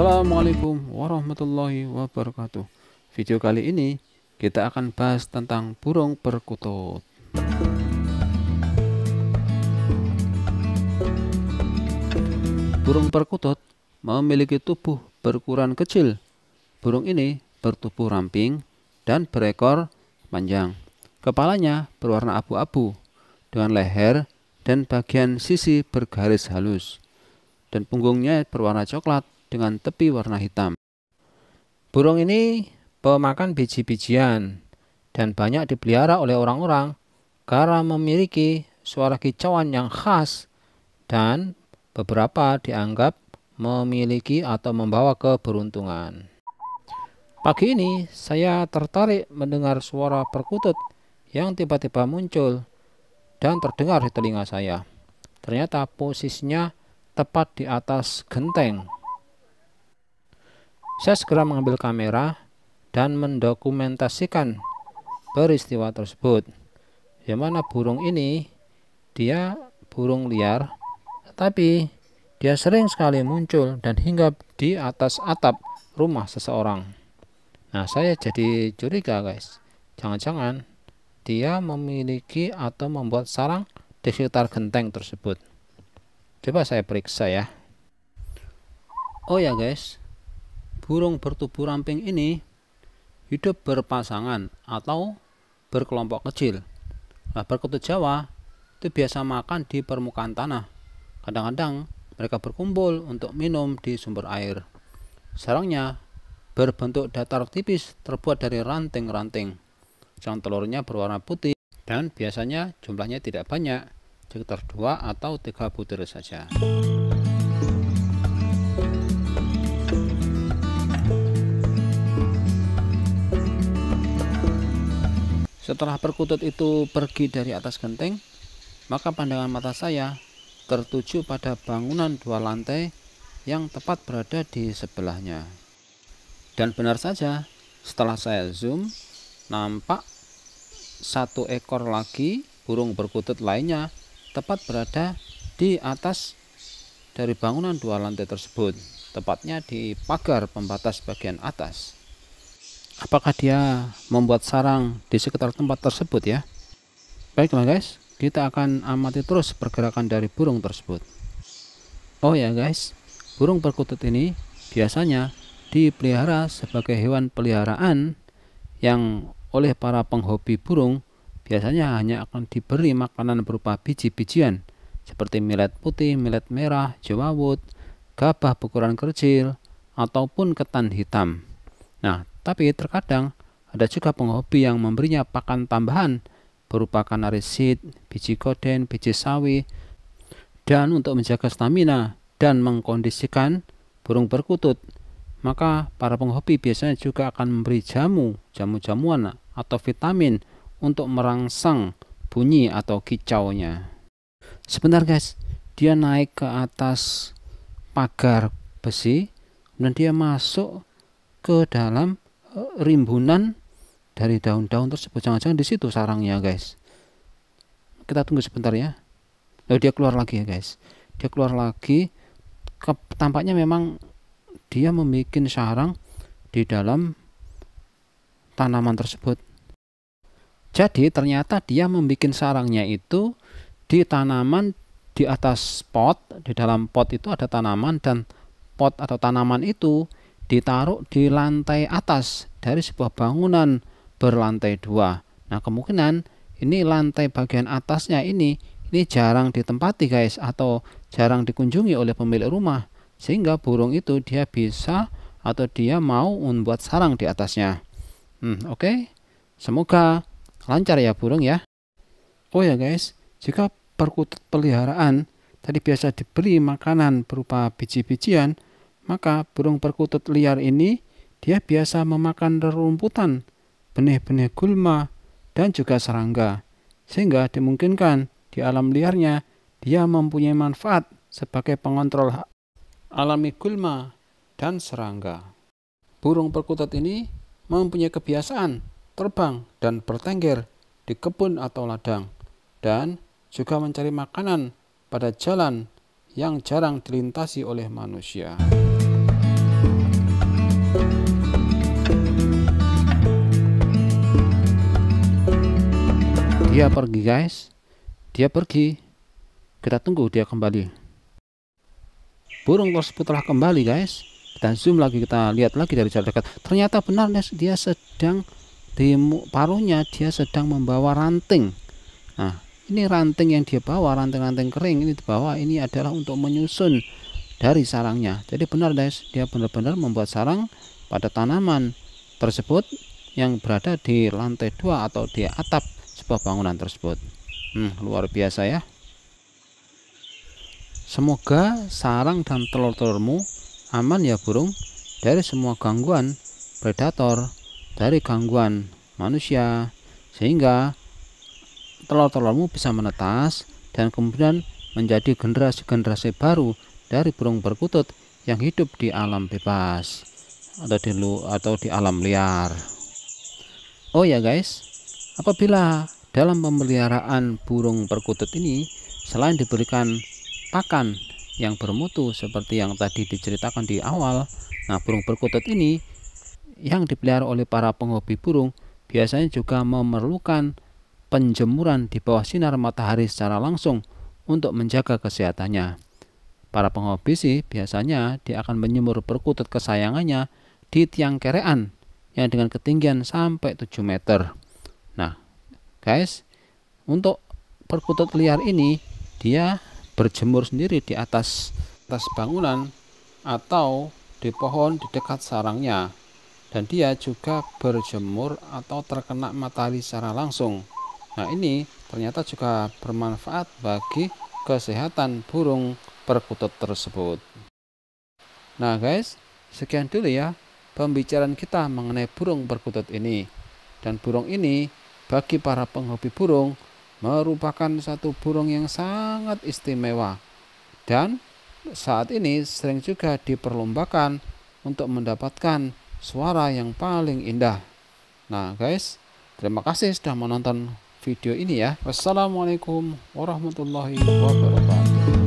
Assalamualaikum warahmatullahi wabarakatuh Video kali ini kita akan bahas tentang burung perkutut Burung perkutut memiliki tubuh berukuran kecil Burung ini bertubuh ramping dan berekor panjang Kepalanya berwarna abu-abu dengan leher dan bagian sisi bergaris halus dan punggungnya berwarna coklat dengan tepi warna hitam. Burung ini pemakan biji-bijian dan banyak dipelihara oleh orang-orang karena memiliki suara kicauan yang khas dan beberapa dianggap memiliki atau membawa keberuntungan. Pagi ini saya tertarik mendengar suara perkutut yang tiba-tiba muncul dan terdengar di telinga saya. Ternyata posisinya tepat di atas genteng saya segera mengambil kamera dan mendokumentasikan peristiwa tersebut. Yang mana burung ini dia burung liar tetapi dia sering sekali muncul dan hinggap di atas atap rumah seseorang. Nah, saya jadi curiga, guys. Jangan-jangan dia memiliki atau membuat sarang di sekitar genteng tersebut. Coba saya periksa ya. Oh ya, guys burung bertubuh ramping ini hidup berpasangan atau berkelompok kecil. Nah, berkutut Jawa itu biasa makan di permukaan tanah. Kadang-kadang mereka berkumpul untuk minum di sumber air. Sarangnya berbentuk datar tipis terbuat dari ranting-ranting. Sang telurnya berwarna putih dan biasanya jumlahnya tidak banyak, sekitar dua atau tiga butir saja. Setelah perkutut itu pergi dari atas genteng, maka pandangan mata saya tertuju pada bangunan dua lantai yang tepat berada di sebelahnya. Dan benar saja, setelah saya zoom, nampak satu ekor lagi burung perkutut lainnya tepat berada di atas dari bangunan dua lantai tersebut, tepatnya di pagar pembatas bagian atas apakah dia membuat sarang di sekitar tempat tersebut ya baiklah guys kita akan amati terus pergerakan dari burung tersebut oh ya guys burung perkutut ini biasanya dipelihara sebagai hewan peliharaan yang oleh para penghobi burung biasanya hanya akan diberi makanan berupa biji-bijian seperti milet putih, milet merah, jawawut, gabah ukuran kecil, ataupun ketan hitam. Nah, tapi terkadang ada juga penghobi yang memberinya pakan tambahan berupa kanari seed, biji koden, biji sawi, dan untuk menjaga stamina dan mengkondisikan burung berkutut, maka para penghobi biasanya juga akan memberi jamu, jamu-jamuan atau vitamin untuk merangsang bunyi atau kicaunya. Sebentar guys, dia naik ke atas pagar besi, kemudian dia masuk ke dalam rimbunan dari daun-daun tersebut. Jangan-jangan di situ sarangnya, ya, guys. Kita tunggu sebentar ya. Lalu dia keluar lagi ya, guys. Dia keluar lagi. Ke, tampaknya memang dia membuat sarang di dalam tanaman tersebut. Jadi ternyata dia membuat sarangnya itu di tanaman di atas pot, di dalam pot itu ada tanaman dan pot atau tanaman itu ditaruh di lantai atas dari sebuah bangunan berlantai dua. Nah kemungkinan ini lantai bagian atasnya ini ini jarang ditempati guys atau jarang dikunjungi oleh pemilik rumah sehingga burung itu dia bisa atau dia mau membuat sarang di atasnya. Hmm, Oke, okay. semoga lancar ya burung ya. Oh ya guys, jika perkutut peliharaan tadi biasa diberi makanan berupa biji-bijian, maka burung perkutut liar ini dia biasa memakan rerumputan, benih-benih gulma, dan juga serangga. Sehingga dimungkinkan di alam liarnya dia mempunyai manfaat sebagai pengontrol alami gulma dan serangga. Burung perkutut ini mempunyai kebiasaan terbang dan bertengger di kebun atau ladang dan juga mencari makanan pada jalan yang jarang dilintasi oleh manusia. Dia pergi, guys. Dia pergi. Kita tunggu dia kembali. Burung tersebut telah kembali, guys. Kita zoom lagi, kita lihat lagi dari jarak dekat. Ternyata benar, guys, dia sedang di paruhnya dia sedang membawa ranting. Nah, ini ranting yang dia bawa ranting-ranting kering ini dibawa ini adalah untuk menyusun dari sarangnya jadi benar guys dia benar-benar membuat sarang pada tanaman tersebut yang berada di lantai dua atau di atap sebuah bangunan tersebut hmm, luar biasa ya Semoga sarang dan telur-telurmu aman ya burung dari semua gangguan predator, dari gangguan manusia, sehingga telur-telurmu bisa menetas dan kemudian menjadi generasi-generasi baru dari burung perkutut yang hidup di alam bebas atau di lu atau di alam liar. Oh ya guys, apabila dalam pemeliharaan burung perkutut ini selain diberikan pakan yang bermutu seperti yang tadi diceritakan di awal, nah burung perkutut ini yang dipelihara oleh para penghobi burung biasanya juga memerlukan penjemuran di bawah sinar matahari secara langsung untuk menjaga kesehatannya. Para penghobi sih biasanya dia akan menyemur perkutut kesayangannya di tiang kerean yang dengan ketinggian sampai 7 meter. Nah, guys, untuk perkutut liar ini dia berjemur sendiri di atas atas bangunan atau di pohon di dekat sarangnya dan dia juga berjemur atau terkena matahari secara langsung Nah ini ternyata juga bermanfaat bagi kesehatan burung perkutut tersebut. Nah guys, sekian dulu ya pembicaraan kita mengenai burung perkutut ini. Dan burung ini bagi para penghobi burung merupakan satu burung yang sangat istimewa. Dan saat ini sering juga diperlombakan untuk mendapatkan suara yang paling indah. Nah guys, terima kasih sudah menonton video ini ya. Wassalamualaikum warahmatullahi wabarakatuh.